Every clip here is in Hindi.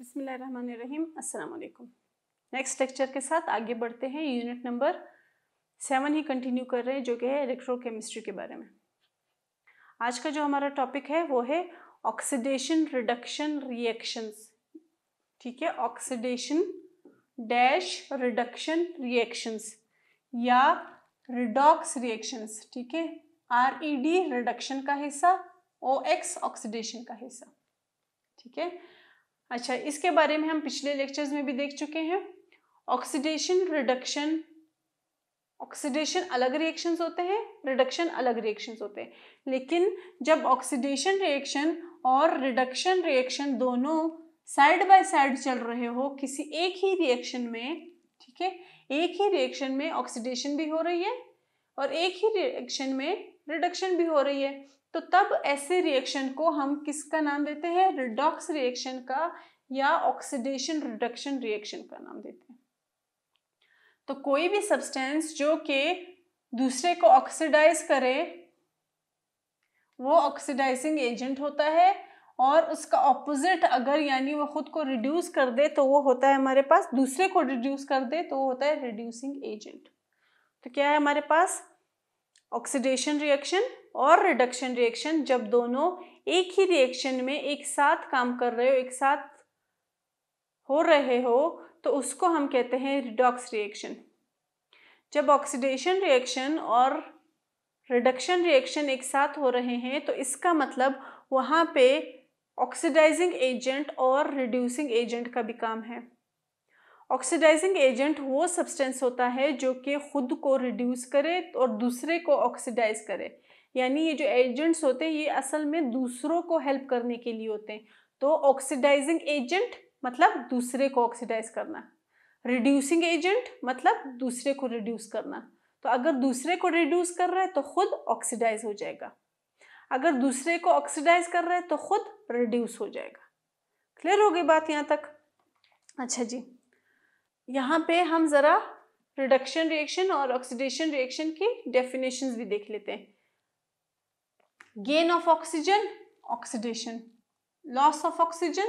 बिसमीम नेक्स्ट लेक्चर के साथ आगे बढ़ते हैं यूनिट नंबर सेवन ही कंटिन्यू कर रहे हैं जो कि है इलेक्ट्रोकेमिस्ट्री के बारे में आज का जो हमारा टॉपिक है वो है ऑक्सीडेशन रिडक्शन रिएक्शंस ठीक है ऑक्सीडेशन डैश रिडक्शन रिएक्शंस या रिडॉक्स रिएक्शंस ठीक है आर ई डी रिडक्शन का हिस्सा ओ एक्स ऑक्सीडेशन का हिस्सा ठीक है अच्छा इसके बारे में हम पिछले लेक्चर्स में भी देख चुके हैं ऑक्सीडेशन रिडक्शन ऑक्सीडेशन अलग रिएक्शंस होते हैं रिडक्शन अलग रिएक्शंस होते हैं लेकिन जब ऑक्सीडेशन रिएक्शन और रिडक्शन रिएक्शन दोनों साइड बाय साइड चल रहे हो किसी एक ही रिएक्शन में ठीक है एक ही रिएक्शन में ऑक्सीडेशन भी हो रही है और एक ही रिएक्शन में रिडक्शन भी हो रही है तो तब ऐसे रिएक्शन को हम किसका नाम देते हैं रिडॉक्स रिएक्शन का या ऑक्सीडेशन रिडक्शन रिएक्शन का नाम देते हैं तो कोई भी सब्सटेंस जो कि दूसरे को ऑक्सीडाइज करे वो ऑक्सीडाइजिंग एजेंट होता है और उसका ऑपोजिट अगर यानी वो खुद को रिड्यूस कर दे तो वो होता है हमारे पास दूसरे को रिड्यूस कर दे तो वो होता है रिड्यूसिंग एजेंट तो क्या है हमारे पास ऑक्सीडेशन रिएक्शन और रिडक्शन रिएक्शन जब दोनों एक ही रिएक्शन में एक साथ काम कर रहे हो एक साथ हो रहे हो तो उसको हम कहते हैं रिडॉक्स रिएक्शन जब ऑक्सीडेशन रिएक्शन और रिडक्शन रिएक्शन एक साथ हो रहे हैं तो इसका मतलब वहाँ पे ऑक्सीडाइजिंग एजेंट और रिड्यूसिंग एजेंट का भी काम है ऑक्सीडाइजिंग एजेंट वो सब्सटेंस होता है जो कि खुद को रिड्यूस करे और दूसरे को ऑक्सीडाइज करे यानी ये जो एजेंट्स होते हैं ये असल में दूसरों को हेल्प करने के लिए होते हैं तो ऑक्सीडाइजिंग एजेंट मतलब दूसरे को ऑक्सीडाइज करना रिड्यूसिंग एजेंट मतलब दूसरे को रिड्यूस करना तो अगर दूसरे को रिड्यूस कर रहा है तो खुद ऑक्सीडाइज हो जाएगा अगर दूसरे को ऑक्सीडाइज कर रहा है तो खुद रिड्यूस हो जाएगा क्लियर हो गई बात यहाँ तक अच्छा जी यहाँ पे हम ज़रा रिडक्शन रिएक्शन और ऑक्सीडेशन रिएक्शन की डेफिनेशंस भी देख लेते हैं gain of oxygen oxidation loss of oxygen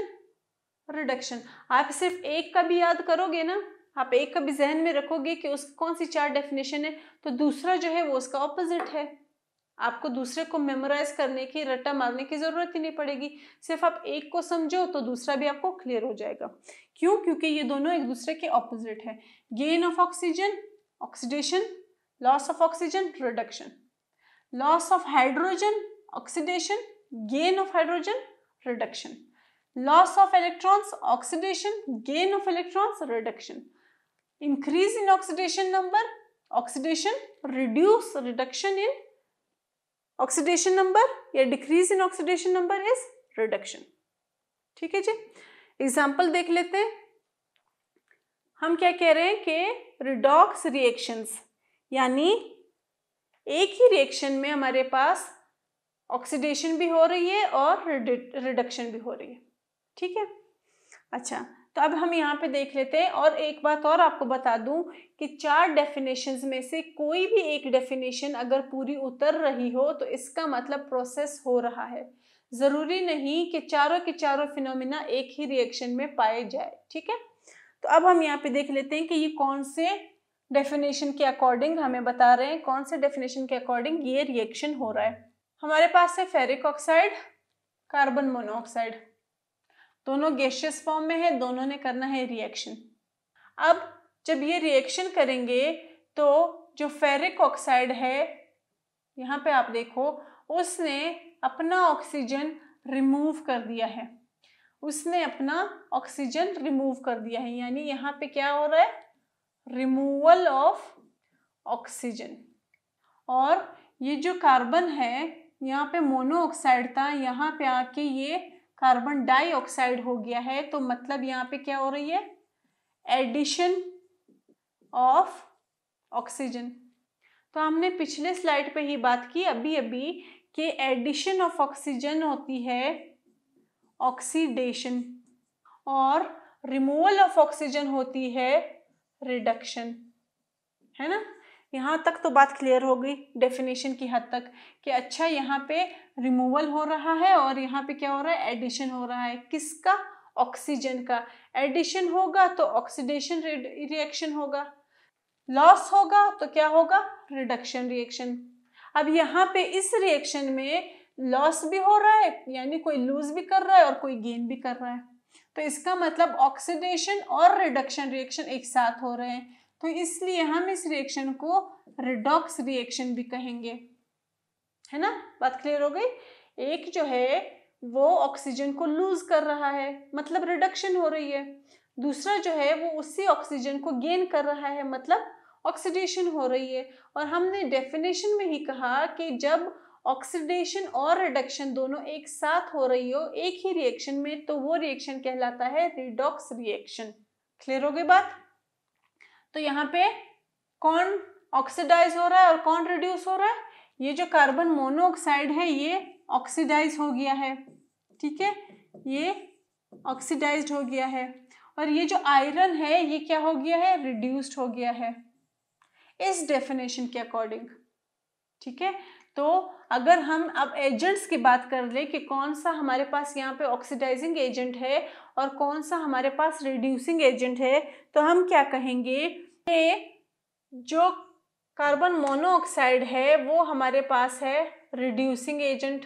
reduction आप सिर्फ एक का भी याद करोगे ना आप एक का भी जहन में रखोगे कि उस कौन सी चार डेफिनेशन है तो दूसरा जो है वो उसका ऑपोजिट है आपको दूसरे को मेमोराइज करने की रट्टा मारने की ज़रूरत ही नहीं पड़ेगी सिर्फ आप एक को समझो तो दूसरा भी आपको क्लियर हो जाएगा क्यों क्योंकि ये दोनों एक दूसरे के ऑपोजिट है gain of oxygen oxidation loss of oxygen reduction loss of hydrogen oxidation gain of hydrogen reduction loss of electrons oxidation gain of electrons reduction increase in oxidation number oxidation reduce reduction in oxidation number या decrease in oxidation number is reduction ठीक है जी एग्जाम्पल देख लेते हैं हम क्या कह रहे हैं कि रिडॉक्स रिएक्शंस यानी एक ही रिएक्शन में हमारे पास ऑक्सीडेशन भी हो रही है और रिडक्शन भी हो रही है ठीक है अच्छा तो अब हम यहाँ पे देख लेते हैं और एक बात और आपको बता दूं कि चार डेफिनेशंस में से कोई भी एक डेफिनेशन अगर पूरी उतर रही हो तो इसका मतलब प्रोसेस हो रहा है ज़रूरी नहीं कि चारों के चारों फिनोमिना एक ही रिएक्शन में पाए जाए ठीक है तो अब हम यहाँ पे देख लेते हैं कि ये कौन से डेफिनेशन के अकॉर्डिंग हमें बता रहे हैं कौन से डेफिनेशन के अकॉर्डिंग ये रिएक्शन हो रहा है हमारे पास है फेरिक ऑक्साइड कार्बन मोनोऑक्साइड दोनों गैशियस फॉर्म में है दोनों ने करना है रिएक्शन अब जब ये रिएक्शन करेंगे तो जो फेरिक ऑक्साइड है यहाँ पे आप देखो उसने अपना ऑक्सीजन रिमूव कर दिया है उसने अपना ऑक्सीजन रिमूव कर दिया है यानी यहाँ पे क्या हो रहा है रिमूवल ऑफ ऑक्सीजन और ये जो कार्बन है यहाँ पे मोनोऑक्साइड था यहाँ पे आके ये कार्बन डाइऑक्साइड हो गया है तो मतलब यहाँ पे क्या हो रही है एडिशन ऑफ ऑक्सीजन तो हमने पिछले स्लाइड पे ही बात की अभी अभी कि एडिशन ऑफ ऑक्सीजन होती है ऑक्सीडेशन और रिमूवल ऑफ ऑक्सीजन होती है रिडक्शन है ना यहाँ तक तो बात क्लियर हो गई डेफिनेशन की हद तक कि अच्छा यहाँ पे रिमूवल हो रहा है और यहाँ पे क्या हो रहा है एडिशन हो रहा है किसका ऑक्सीजन का एडिशन होगा तो ऑक्सीडेशन रिएक्शन होगा लॉस होगा तो क्या होगा रिडक्शन रिएक्शन अब यहाँ पे इस रिएक्शन में लॉस भी हो रहा है यानी कोई लूज भी कर रहा है और कोई गेन भी कर रहा है तो इसका मतलब ऑक्सीडेशन और रिडक्शन रिएक्शन एक साथ हो रहे हैं तो इसलिए हम इस रिएक्शन को रिडॉक्स रिएक्शन भी कहेंगे है ना बात क्लियर हो गई एक जो है वो ऑक्सीजन को लूज कर रहा है मतलब रिडक्शन हो रही है दूसरा जो है वो उसी ऑक्सीजन को गेन कर रहा है मतलब ऑक्सीडेशन हो रही है और हमने डेफिनेशन में ही कहा कि जब ऑक्सीडेशन और रिडक्शन दोनों एक साथ हो रही हो एक ही रिएक्शन में तो वो रिएक्शन कहलाता है रिडॉक्स रिएक्शन क्लियर हो गई बात तो यहाँ पे कौन ऑक्सीडाइज हो रहा है और कौन रिड्यूस हो रहा है ये जो कार्बन मोनोऑक्साइड है ये ऑक्सीडाइज हो गया है ठीक है ये ऑक्सीडाइज हो गया है और ये जो आयरन है ये क्या हो गया है रिड्यूस्ड हो गया है इस डेफिनेशन के अकॉर्डिंग ठीक है तो अगर हम अब एजेंट्स की बात कर लें कि कौन सा हमारे पास यहाँ पे ऑक्सीडाइजिंग एजेंट है और कौन सा हमारे पास रिड्यूसिंग एजेंट है तो हम क्या कहेंगे ये जो कार्बन मोनोऑक्साइड है वो हमारे पास है रिड्यूसिंग एजेंट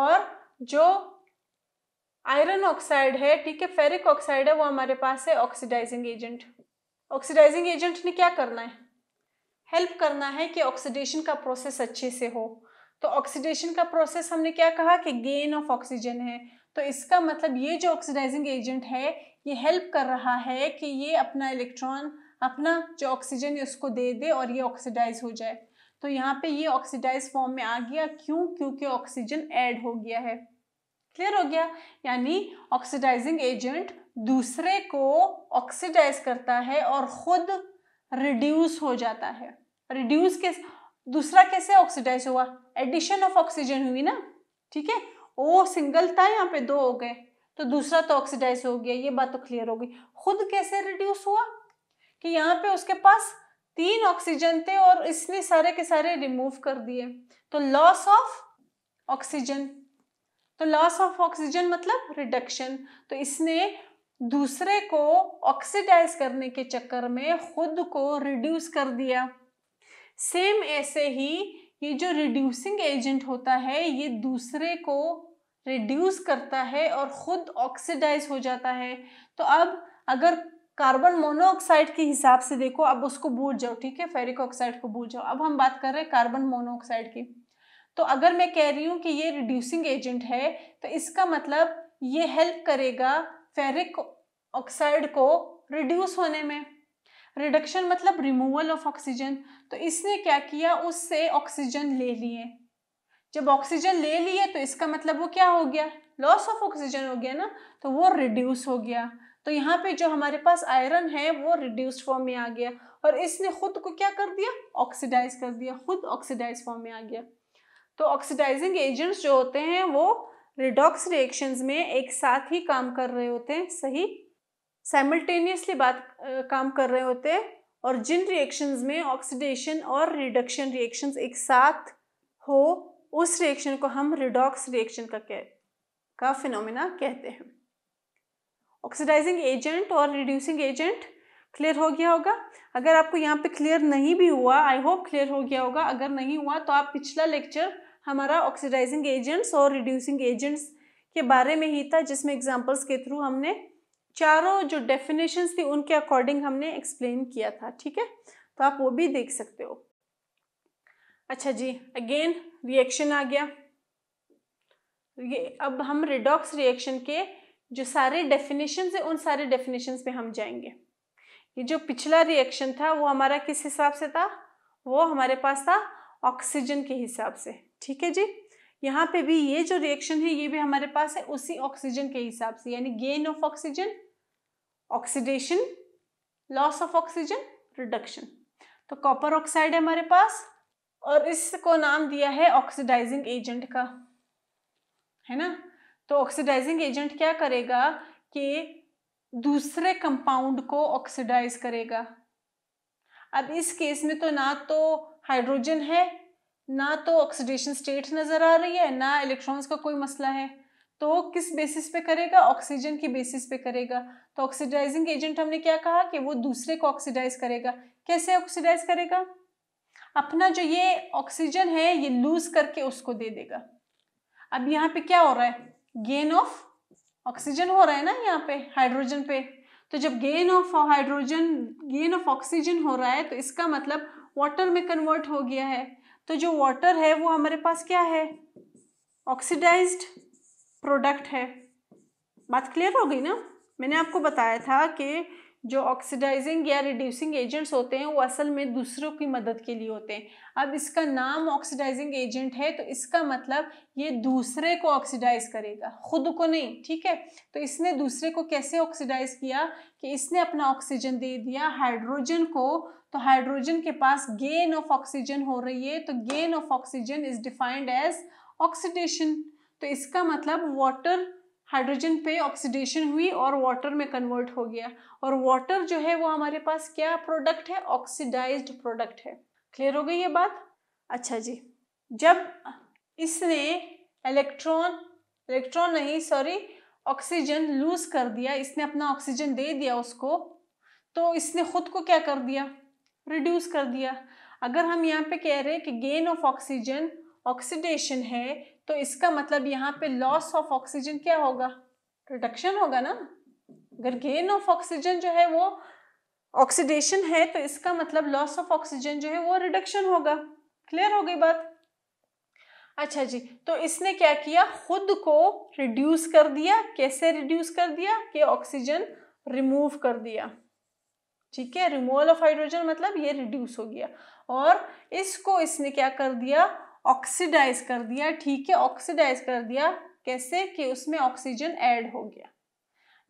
और जो आयरन ऑक्साइड है ठीक है फेरिक ऑक्साइड है वो हमारे पास है ऑक्सीडाइजिंग एजेंट ऑक्सीडाइजिंग एजेंट ने क्या करना है हेल्प करना है कि ऑक्सीडेशन का प्रोसेस अच्छे से हो तो ऑक्सीडेशन का प्रोसेस हमने क्या कहा कि गेन ऑफ ऑक्सीजन है तो इसका मतलब ये जो ऑक्सीडाइजिंग एजेंट है ये हेल्प कर रहा है कि ये अपना इलेक्ट्रॉन अपना जो ऑक्सीजन है उसको दे दे और ये ऑक्सीडाइज हो जाए तो यहाँ पे ये ऑक्सीडाइज फॉर्म में आ गया क्यों क्योंकि ऑक्सीजन ऐड हो गया है क्लियर हो गया यानी ऑक्सीडाइजिंग एजेंट दूसरे को ऑक्सीडाइज करता है और खुद रिड्यूस हो जाता है रिड्यूस के दूसरा कैसे ऑक्सीडाइज हुआ एडिशन ऑफ ऑक्सीजन हुई ना ठीक है ओ सिंगल था यहाँ पे दो हो गए तो दूसरा तो ऑक्सीडाइज हो गया ये बात तो क्लियर हो गई खुद कैसे रिड्यूस हुआ कि यहाँ पे उसके पास तीन ऑक्सीजन थे और इसने सारे के सारे रिमूव कर दिए तो लॉस ऑफ ऑक्सीजन तो लॉस ऑफ ऑक्सीजन मतलब रिडक्शन तो इसने दूसरे को ऑक्सीडाइज करने के चक्कर में खुद को रिड्यूस कर दिया सेम ऐसे ही ये जो रिड्यूसिंग एजेंट होता है ये दूसरे को रिड्यूस करता है और ख़ुद ऑक्सीडाइज हो जाता है तो अब अगर कार्बन मोनोऑक्साइड के हिसाब से देखो अब उसको भूल जाओ ठीक है फेरिक ऑक्साइड को भूल जाओ अब हम बात कर रहे हैं कार्बन मोनोऑक्साइड की तो अगर मैं कह रही हूँ कि ये रिड्यूसिंग एजेंट है तो इसका मतलब ये हेल्प करेगा फेरिक ऑक्साइड को रिड्यूस होने में रिडक्शन मतलब रिमूवल ऑफ ऑक्सीजन तो इसने क्या किया उससे ऑक्सीजन ले लिए जब ऑक्सीजन ले लिए तो इसका मतलब वो क्या हो गया लॉस ऑफ ऑक्सीजन हो गया ना तो वो रिड्यूस हो गया तो यहाँ पे जो हमारे पास आयरन है वो रिड्यूस्ड फॉर्म में आ गया और इसने खुद को क्या कर दिया ऑक्सीडाइज कर दिया खुद ऑक्सीडाइज फॉर्म में आ गया तो ऑक्सीडाइजिंग एजेंट्स जो होते हैं वो रिडॉक्स रिएक्शंस में एक साथ ही काम कर रहे होते हैं सही साइमल्टेनियसली बात काम कर रहे होते हैं और जिन रिएक्शंस में ऑक्सीडेशन और रिडक्शन रिएक्शंस एक साथ हो उस रिएक्शन को हम रिडॉक्स रिएक्शन का कह का फिनोमिना कहते हैं ऑक्सीडाइजिंग एजेंट और रिड्यूसिंग एजेंट क्लियर हो गया होगा अगर आपको यहाँ पे क्लियर नहीं भी हुआ आई होप क्लियर हो गया होगा अगर नहीं हुआ तो आप पिछला लेक्चर हमारा ऑक्सीडाइजिंग एजेंट्स और रिड्यूसिंग एजेंट्स के बारे में ही था जिसमें एग्जाम्पल्स के थ्रू हमने चारों जो डेफिनेशंस थी उनके अकॉर्डिंग हमने एक्सप्लेन किया था ठीक है तो आप वो भी देख सकते हो अच्छा जी अगेन रिएक्शन आ गया ये अब हम रिडॉक्स रिएक्शन के जो सारे डेफिनेशन है उन सारे डेफिनेशन पे हम जाएंगे ये जो पिछला रिएक्शन था वो हमारा किस हिसाब से था वो हमारे पास था ऑक्सीजन के हिसाब से ठीक है जी यहाँ पे भी ये जो रिएक्शन है ये भी हमारे पास है उसी ऑक्सीजन के हिसाब से यानी gain of oxygen oxidation loss of oxygen reduction तो कॉपर ऑक्साइड है हमारे पास और इसको नाम दिया है ऑक्सीडाइजिंग एजेंट का है ना तो ऑक्सीडाइजिंग एजेंट क्या करेगा कि दूसरे कंपाउंड को ऑक्सीडाइज करेगा अब इस केस में तो ना तो हाइड्रोजन है ना तो ऑक्सीडेशन स्टेट नज़र आ रही है ना इलेक्ट्रॉन्स का कोई मसला है तो किस बेसिस पे करेगा ऑक्सीजन की बेसिस पे करेगा तो ऑक्सीडाइजिंग एजेंट हमने क्या कहा कि वो दूसरे को ऑक्सीडाइज करेगा कैसे ऑक्सीडाइज करेगा अपना जो ये ऑक्सीजन है ये लूज करके उसको दे देगा अब यहाँ पे क्या हो रहा है गेन ऑफ ऑक्सीजन हो रहा है ना यहाँ पे हाइड्रोजन पे तो जब gain of hydrogen gain of oxygen हो रहा है तो इसका मतलब वाटर में कन्वर्ट हो गया है तो जो वाटर है वो हमारे पास क्या है ऑक्सीडाइज्ड प्रोडक्ट है बात क्लियर हो गई ना मैंने आपको बताया था कि जो ऑक्सीडाइजिंग या रिड्यूसिंग एजेंट्स होते हैं वो असल में दूसरों की मदद के लिए होते हैं अब इसका नाम ऑक्सीडाइजिंग एजेंट है तो इसका मतलब ये दूसरे को ऑक्सीडाइज करेगा खुद को नहीं ठीक है तो इसने दूसरे को कैसे ऑक्सीडाइज किया कि इसने अपना ऑक्सीजन दे दिया हाइड्रोजन को तो हाइड्रोजन के पास गेन ऑफ ऑक्सीजन हो रही है तो gain of oxygen is defined as oxidation तो इसका मतलब वाटर हाइड्रोजन पे ऑक्सीडेशन हुई और वाटर में कन्वर्ट हो गया और वाटर जो है वो हमारे पास क्या प्रोडक्ट है ऑक्सीडाइज्ड प्रोडक्ट है क्लियर हो गई ये बात अच्छा जी जब इसने इलेक्ट्रॉन इलेक्ट्रॉन नहीं सॉरी ऑक्सीजन लूज कर दिया इसने अपना ऑक्सीजन दे दिया उसको तो इसने खुद को क्या कर दिया रिड्यूस कर दिया अगर हम यहाँ पे कह रहे हैं कि गेन ऑफ ऑक्सीजन ऑक्सीडेशन है तो इसका मतलब यहाँ पे लॉस ऑफ ऑक्सीजन क्या होगा रिडक्शन होगा ना अगर गेन ऑफ ऑक्सीजन जो है वो ऑक्सीडेशन है तो इसका मतलब लॉस ऑफ ऑक्सीजन जो है वो रिडक्शन होगा क्लियर हो गई बात अच्छा जी तो इसने क्या किया खुद को रिड्यूस कर दिया कैसे रिड्यूस कर दिया कि ऑक्सीजन रिमूव कर दिया ठीक है रिमूवल ऑफ हाइड्रोजन मतलब ये रिड्यूस हो गया और इसको इसने क्या कर दिया ऑक्सीडाइज कर दिया ठीक है ऑक्सीडाइज कर दिया कैसे कि उसमें ऑक्सीजन ऐड हो गया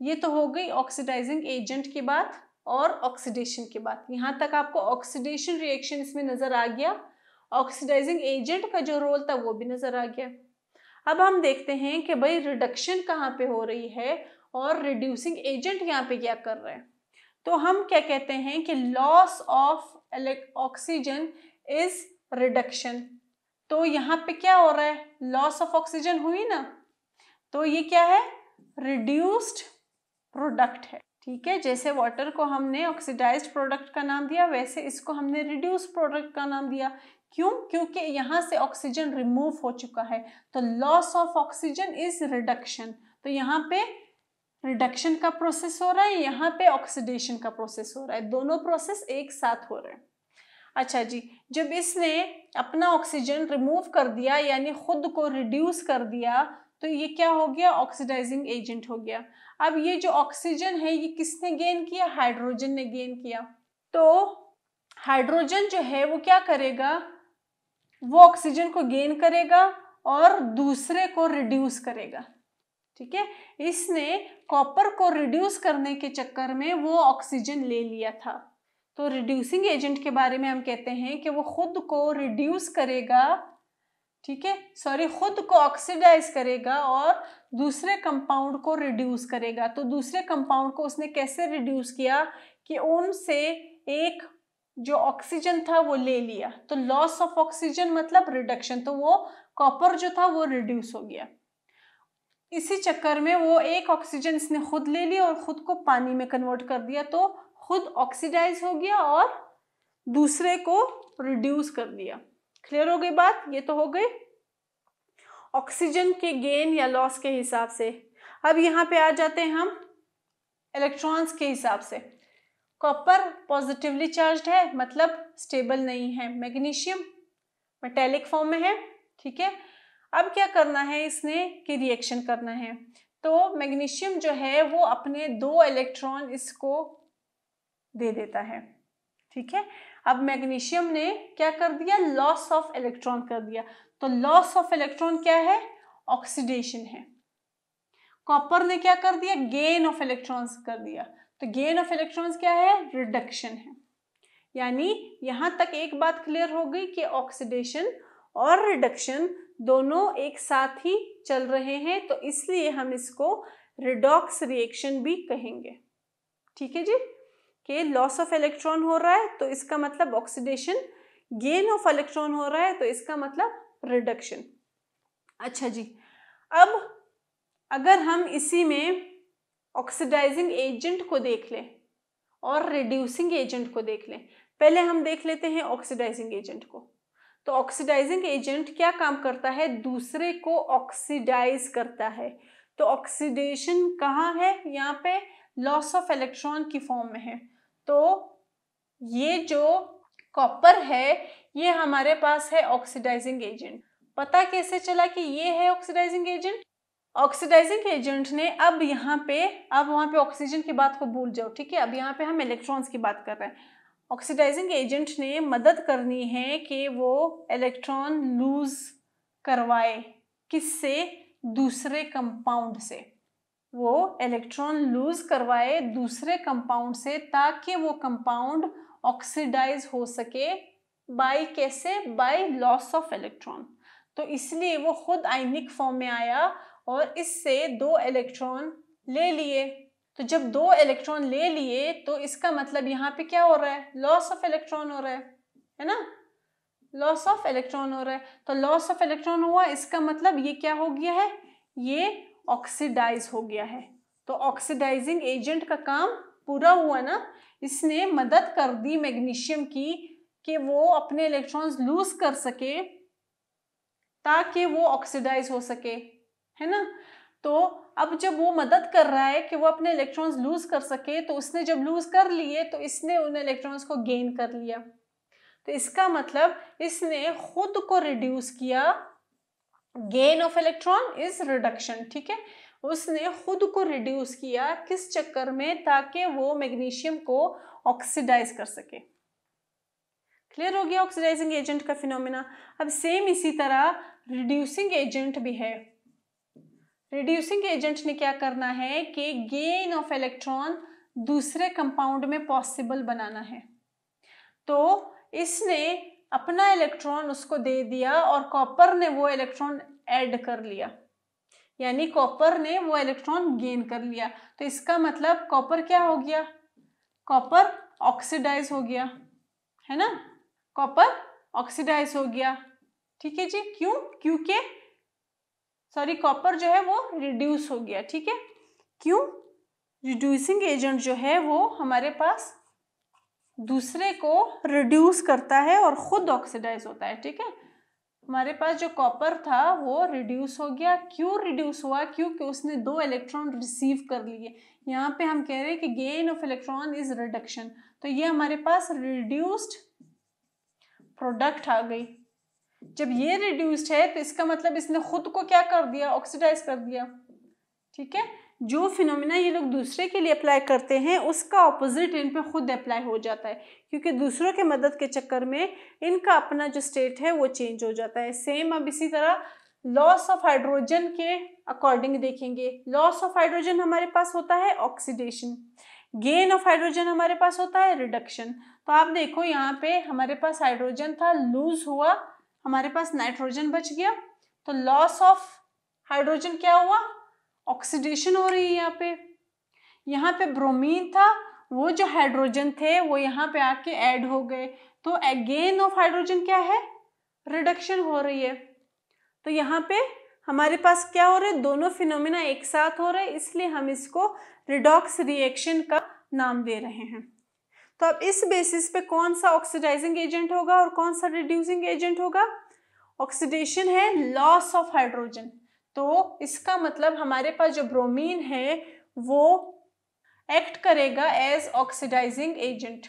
ये तो हो गई ऑक्सीडाइजिंग एजेंट की बात और ऑक्सीडेशन की बात यहाँ तक आपको ऑक्सीडेशन रिएक्शन इसमें नज़र आ गया ऑक्सीडाइजिंग एजेंट का जो रोल था वो भी नज़र आ गया अब हम देखते हैं कि भाई रिडक्शन कहाँ पे हो रही है और रिड्यूसिंग एजेंट यहाँ पे क्या कर रहे हैं तो हम क्या कहते हैं कि loss of oxygen is reduction तो यहाँ पे क्या हो रहा है लॉस ऑफ ऑक्सीजन हुई ना तो ये क्या है रिड्यूस्ड प्रोडक्ट है ठीक है जैसे वाटर को हमने ऑक्सीडाइज्ड प्रोडक्ट का नाम दिया वैसे इसको हमने रिड्यूस प्रोडक्ट का नाम दिया क्यों क्योंकि यहाँ से ऑक्सीजन रिमूव हो चुका है तो loss of oxygen is reduction तो यहाँ पे रिडक्शन का प्रोसेस हो रहा है यहाँ पे ऑक्सीडेशन का प्रोसेस हो रहा है दोनों प्रोसेस एक साथ हो रहे हैं अच्छा जी जब इसने अपना ऑक्सीजन रिमूव कर दिया यानी खुद को रिड्यूस कर दिया तो ये क्या हो गया ऑक्सीडाइजिंग एजेंट हो गया अब ये जो ऑक्सीजन है ये किसने गेन किया हाइड्रोजन ने गेन किया तो हाइड्रोजन जो है वो क्या करेगा वो ऑक्सीजन को गेन करेगा और दूसरे को रिड्यूस करेगा ठीक है इसने कॉपर को रिड्यूस करने के चक्कर में वो ऑक्सीजन ले लिया था तो रिड्यूसिंग एजेंट के बारे में हम कहते हैं कि वो खुद को रिड्यूस करेगा ठीक है सॉरी खुद को ऑक्सीडाइज करेगा और दूसरे कंपाउंड को रिड्यूस करेगा तो दूसरे कंपाउंड को उसने कैसे रिड्यूस किया कि उनसे एक जो ऑक्सीजन था वो ले लिया तो लॉस ऑफ ऑक्सीजन मतलब रिडक्शन तो वो कॉपर जो था वो रिड्यूस हो गया इसी चक्कर में वो एक ऑक्सीजन इसने खुद ले लिया और ख़ुद को पानी में कन्वर्ट कर दिया तो खुद ऑक्सीडाइज हो गया और दूसरे को रिड्यूस कर दिया क्लियर हो गई बात ये तो हो गई ऑक्सीजन के गेन या लॉस के हिसाब से अब यहाँ पे आ जाते हैं हम इलेक्ट्रॉन्स के हिसाब से कॉपर पॉजिटिवली चार्ज है मतलब स्टेबल नहीं है मैग्नीशियम मेटेलिक फॉर्म में है ठीक है अब क्या करना है इसने कि रिएक्शन करना है तो मैग्नीशियम जो है वो अपने दो इलेक्ट्रॉन इसको दे देता है ठीक है अब मैग्नीशियम ने क्या कर दिया लॉस ऑफ इलेक्ट्रॉन कर दिया तो लॉस ऑफ इलेक्ट्रॉन क्या है ऑक्सीडेशन है कॉपर ने क्या कर दिया गेन ऑफ इलेक्ट्रॉन्स कर दिया तो गेन ऑफ इलेक्ट्रॉन्स क्या है रिडक्शन है यानी यहां तक एक बात क्लियर हो गई कि ऑक्सीडेशन और रिडक्शन दोनों एक साथ ही चल रहे हैं तो इसलिए हम इसको रिडॉक्स रिएक्शन भी कहेंगे ठीक है जी कि लॉस ऑफ इलेक्ट्रॉन हो रहा है तो इसका मतलब ऑक्सीडेशन गेन ऑफ इलेक्ट्रॉन हो रहा है तो इसका मतलब रिडक्शन अच्छा जी अब अगर हम इसी में ऑक्सीडाइजिंग एजेंट को देख लें और रिड्यूसिंग एजेंट को देख लें पहले हम देख लेते हैं ऑक्सीडाइजिंग एजेंट को तो ऑक्सीडाइजिंग एजेंट क्या काम करता है दूसरे को ऑक्सीडाइज करता है तो ऑक्सीडेशन कहाँ है यहाँ पे लॉस ऑफ इलेक्ट्रॉन की फॉर्म में है तो ये जो कॉपर है ये हमारे पास है ऑक्सीडाइजिंग एजेंट पता कैसे चला कि ये है ऑक्सीडाइजिंग एजेंट ऑक्सीडाइजिंग एजेंट ने अब यहाँ पे अब वहाँ पे ऑक्सीजन की बात को भूल जाओ ठीक है अब यहाँ पे हम इलेक्ट्रॉन्स की बात कर रहे हैं ऑक्सीडाइजिंग एजेंट ने मदद करनी है कि वो इलेक्ट्रॉन लूज करवाए किससे दूसरे कंपाउंड से वो इलेक्ट्रॉन लूज करवाए दूसरे कंपाउंड से ताकि वो कंपाउंड ऑक्सीडाइज हो सके बाय कैसे बाय लॉस ऑफ इलेक्ट्रॉन तो इसलिए वो खुद आइनिक फॉर्म में आया और इससे दो इलेक्ट्रॉन ले लिए तो जब दो इलेक्ट्रॉन ले लिए तो इसका मतलब यहाँ पे क्या हो रहा है लॉस ऑफ इलेक्ट्रॉन हो रहा है है ना लॉस ऑफ इलेक्ट्रॉन हो रहा है तो लॉस ऑफ इलेक्ट्रॉन हुआ इसका मतलब ये क्या हो गया है ये ऑक्सीडाइज हो गया है तो ऑक्सीडाइजिंग एजेंट का काम पूरा हुआ ना इसने मदद कर दी मैग्नीशियम की कि वो अपने इलेक्ट्रॉन्स लूज कर सके ताकि वो ऑक्सीडाइज हो सके है ना तो अब जब वो मदद कर रहा है कि वो अपने इलेक्ट्रॉन्स लूज कर सके तो उसने जब लूज कर लिए तो इसने उन इलेक्ट्रॉन्स को गेन कर लिया तो इसका मतलब इसने खुद को रिड्यूस किया gain of electron is reduction ठीक है उसने खुद को रिड्यूस किया किस चक्कर में ताकि वो मैग्नीशियम को ऑक्सीडाइज कर सके क्लियर हो गया ऑक्सीडाइजिंग एजेंट का फिनोमिना अब सेम इसी तरह रिड्यूसिंग एजेंट भी है रिड्यूसिंग एजेंट ने क्या करना है कि गेन ऑफ इलेक्ट्रॉन दूसरे कंपाउंड में पॉसिबल बनाना है तो इसने अपना इलेक्ट्रॉन उसको दे दिया और कॉपर ने वो इलेक्ट्रॉन ऐड कर लिया यानी कॉपर ने वो इलेक्ट्रॉन गेन कर लिया तो इसका मतलब कॉपर क्या हो गया कॉपर ऑक्सीडाइज हो गया है ना कॉपर ऑक्सीडाइज हो गया ठीक है जी क्यों क्योंकि सॉरी कॉपर जो है वो रिड्यूस हो गया ठीक है क्यों रिड्यूसिंग एजेंट जो है वो हमारे पास दूसरे को रिड्यूस करता है और ख़ुद ऑक्सीडाइज होता है ठीक है हमारे पास जो कॉपर था वो रिड्यूस हो गया क्यों रिड्यूस हुआ क्योंकि उसने दो इलेक्ट्रॉन रिसीव कर लिए यहाँ पे हम कह रहे हैं कि gain of electron is reduction तो ये हमारे पास रिड्यूस्ड प्रोडक्ट आ गई जब ये रिड्यूस्ड है तो इसका मतलब इसने खुद को क्या कर दिया ऑक्सीडाइज कर दिया ठीक है जो फिनोमिना ये लोग दूसरे के लिए अप्लाई करते हैं उसका ऑपोजिट इन पे खुद अप्लाई हो जाता है क्योंकि दूसरों के मदद के चक्कर में इनका अपना जो स्टेट है वो चेंज हो जाता है सेम अब इसी तरह लॉस ऑफ हाइड्रोजन के अकॉर्डिंग देखेंगे लॉस ऑफ हाइड्रोजन हमारे पास होता है ऑक्सीडेशन गेन ऑफ हाइड्रोजन हमारे पास होता है रिडक्शन तो आप देखो यहाँ पे हमारे पास हाइड्रोजन था लूज हुआ हमारे पास नाइट्रोजन बच गया तो लॉस ऑफ हाइड्रोजन क्या हुआ ऑक्सीडेशन हो रही है यहाँ पे यहाँ पे ब्रोमीन था वो जो हाइड्रोजन थे वो यहाँ पे आके ऐड हो गए तो अगेन ऑफ हाइड्रोजन क्या है रिडक्शन हो रही है तो यहाँ पे हमारे पास क्या हो रहा है दोनों फिनोमिना एक साथ हो रहे हैं इसलिए हम इसको रिडॉक्स रिएक्शन का नाम दे रहे हैं तो अब इस बेसिस पे कौन सा ऑक्सीडाइजिंग एजेंट होगा और कौन सा रिड्यूसिंग एजेंट होगा ऑक्सीडेशन है लॉस ऑफ हाइड्रोजन तो इसका मतलब हमारे पास जो ब्रोमीन है वो एक्ट करेगा एज ऑक्सीडाइजिंग एजेंट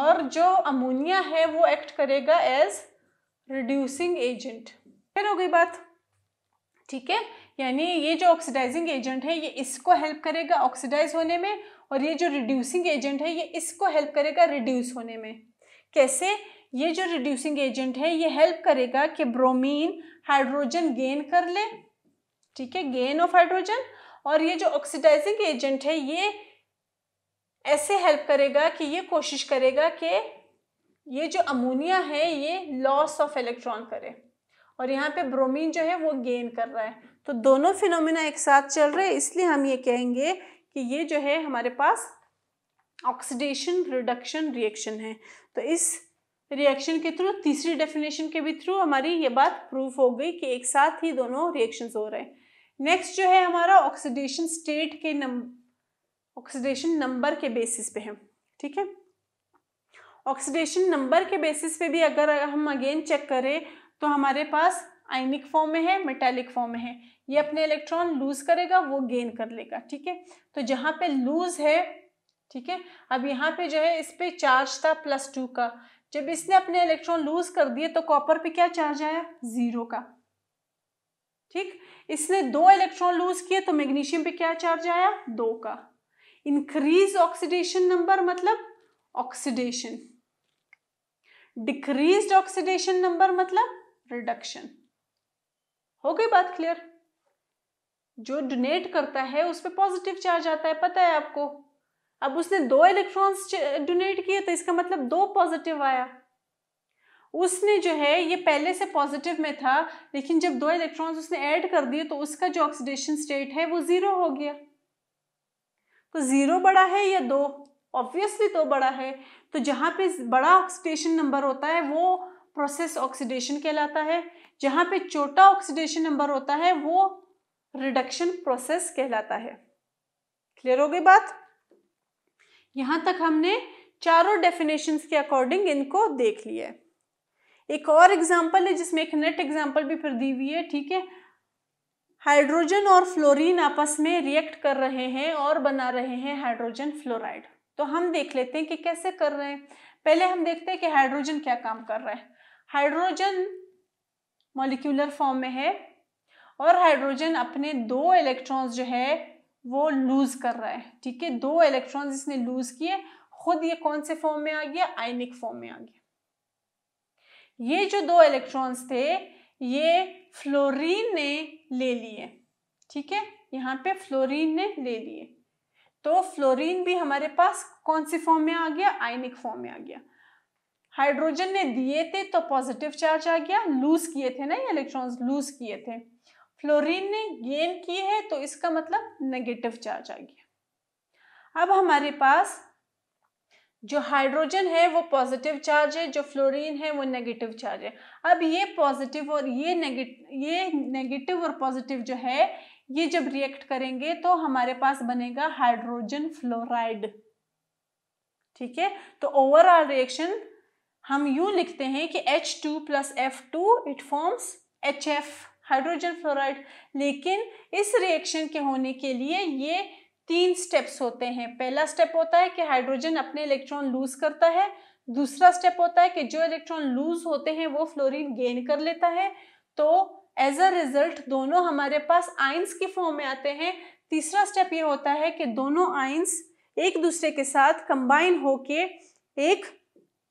और जो अमोनिया है वो एक्ट करेगा एज रिड्यूसिंग एजेंट फिर हो गई बात ठीक है यानी ये जो ऑक्सीडाइजिंग एजेंट है ये इसको हेल्प करेगा ऑक्सीडाइज होने में और ये जो रिड्यूसिंग एजेंट है ये इसको हेल्प करेगा रिड्यूस होने में कैसे ये जो रिड्यूसिंग एजेंट है ये हेल्प करेगा कि ब्रोमीन हाइड्रोजन गेन कर ले ठीक है गेन ऑफ हाइड्रोजन और ये जो ऑक्सीडाइजिंग एजेंट है ये ऐसे हेल्प करेगा कि ये कोशिश करेगा कि ये जो अमोनिया है ये लॉस ऑफ इलेक्ट्रॉन करे और यहाँ पे ब्रोमीन जो है वो गेन कर रहा है तो दोनों फिनोमिना एक साथ चल रहे हैं इसलिए हम ये कहेंगे कि ये जो है हमारे पास ऑक्सीडेशन रिडक्शन रिएक्शन है तो इस रिएक्शन के थ्रू तीसरी डेफिनेशन के भी थ्रू हमारी ये बात प्रूफ हो गई कि एक साथ ही दोनों रिएक्शंस हो रहे हैं नेक्स्ट जो है हमारा ऑक्सीडेशन स्टेट के नंबर ऑक्सीडेशन नंबर के बेसिस पे है ठीक है ऑक्सीडेशन नंबर के बेसिस पे भी अगर हम अगेन चेक करें तो हमारे पास आइनिक फॉर्म में है मेटेलिक फॉर्म में है ये अपने इलेक्ट्रॉन लूज करेगा वो गेन कर लेगा ठीक है तो जहाँ पे लूज है ठीक है अब यहाँ पे जो है इस पर चार्ज था प्लस टू का जब इसने अपने इलेक्ट्रॉन लूज कर दिए तो कॉपर पे क्या चार्ज आया जीरो का ठीक इसने दो इलेक्ट्रॉन लूज किए तो मैग्नीशियम पे क्या चार्ज आया दो का इंक्रीज ऑक्सीडेशन नंबर मतलब ऑक्सीडेशन डिक्रीज ऑक्सीडेशन नंबर मतलब रिडक्शन हो गई बात क्लियर जो डोनेट करता है उस पर पॉजिटिव चार्ज आता है पता है आपको अब उसने दो इलेक्ट्रॉन्स डोनेट किए तो इसका मतलब दो पॉजिटिव आया उसने जो है ये पहले से पॉजिटिव में था लेकिन जब दो इलेक्ट्रॉन्स उसने ऐड कर दिए तो उसका जो ऑक्सीडेशन स्टेट है वो ज़ीरो हो गया तो ज़ीरो बड़ा है या दो ऑब्वियसली दो बड़ा है तो जहां पे बड़ा ऑक्सीडेशन नंबर होता है वो प्रोसेस ऑक्सीडेशन कहलाता है जहां पे छोटा ऑक्सीडेशन नंबर होता है वो रिडक्शन प्रोसेस कहलाता है क्लियर हो गई बात यहां तक हमने चारों डेफिनेशन के अकॉर्डिंग इनको देख लिया है एक और एग्जाम्पल है जिसमें एक नेट एग्जाम्पल भी फिर दी हुई है ठीक है हाइड्रोजन और फ्लोरीन आपस में रिएक्ट कर रहे हैं और बना रहे हैं हाइड्रोजन फ्लोराइड तो हम देख लेते हैं कि कैसे कर रहे हैं पहले हम देखते हैं कि हाइड्रोजन क्या काम कर रहा है हाइड्रोजन मॉलिक्यूलर फॉर्म में है और हाइड्रोजन अपने दो इलेक्ट्रॉन्स जो है वो लूज कर रहा है ठीक है दो इलेक्ट्रॉन्स इसने लूज किए खुद ये कौन से फॉर्म में आ गया आयनिक फॉर्म में आ गया ये जो दो इलेक्ट्रॉन्स थे ये फ्लोरीन ने ले लिए ठीक है यहाँ पे फ्लोरीन ने ले लिए तो फ्लोरीन भी हमारे पास कौन से फॉर्म में आ गया आयनिक फॉर्म में आ गया हाइड्रोजन ने दिए थे तो पॉजिटिव चार्ज आ गया लूज किए थे ना ये इलेक्ट्रॉन्स लूज किए थे फ्लोरीन ने गेन किए है तो इसका मतलब नेगेटिव चार्ज आ गया अब हमारे पास जो हाइड्रोजन है वो पॉजिटिव चार्ज है जो फ्लोरीन है वो नेगेटिव चार्ज है अब ये पॉजिटिव और ये नेगेटिव ये नेगेटिव और पॉजिटिव जो है ये जब रिएक्ट करेंगे तो हमारे पास बनेगा हाइड्रोजन फ्लोराइड ठीक है तो ओवरऑल रिएक्शन हम यू लिखते हैं कि H two plus F two it forms H F hydrogen fluoride लेकिन इस रिएक्शन के होने के लिए ये तीन स्टेप्स होते हैं पहला स्टेप होता है कि हाइड्रोजन अपने इलेक्ट्रॉन लूज करता है दूसरा स्टेप होता है कि जो इलेक्ट्रॉन लूज होते हैं वो फ्लोरीन गेन कर लेता है तो एज अ रिजल्ट दोनों हमारे पास आइंस की फॉर्म में आते हैं तीसरा स्टेप ये होता है कि दोनों आइंस एक दूसरे के साथ कंबाइन होके एक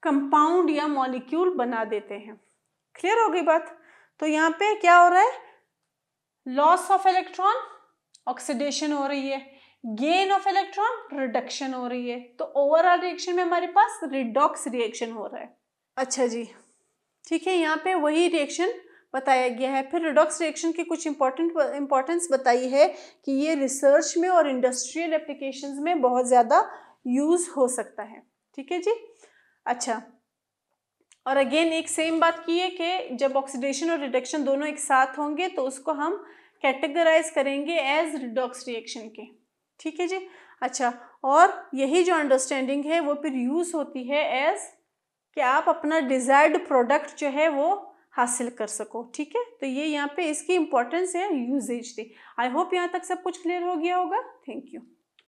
कंपाउंड या मॉलिक्यूल बना देते हैं क्लियर हो गई बात तो यहाँ पे क्या हो रहा है लॉस ऑफ इलेक्ट्रॉन ऑक्सीडेशन हो रही है गेन ऑफ इलेक्ट्रॉन रिडक्शन हो रही है तो ओवरऑल रिएक्शन में हमारे पास रिडॉक्स रिएक्शन हो रहा है अच्छा जी ठीक है यहाँ पे वही रिएक्शन बताया गया है फिर रिडॉक्स रिएक्शन की कुछ इंपॉर्टेंट इंपॉर्टेंस बताई है कि ये रिसर्च में और इंडस्ट्रियल एप्लीकेशन में बहुत ज़्यादा यूज़ हो सकता है ठीक है जी अच्छा और अगेन एक सेम बात की है कि जब ऑक्सीडेशन और रिडक्शन दोनों एक साथ होंगे तो उसको हम कैटेगराइज करेंगे एज रिडॉक्स रिएक्शन के ठीक है जी अच्छा और यही जो अंडरस्टैंडिंग है वो फिर यूज़ होती है एज कि आप अपना डिज़ायर्ड प्रोडक्ट जो है वो हासिल कर सको ठीक है तो ये यहाँ पे इसकी इम्पोर्टेंस है यूजेज थी आई होप यहाँ तक सब कुछ क्लियर हो गया होगा थैंक यू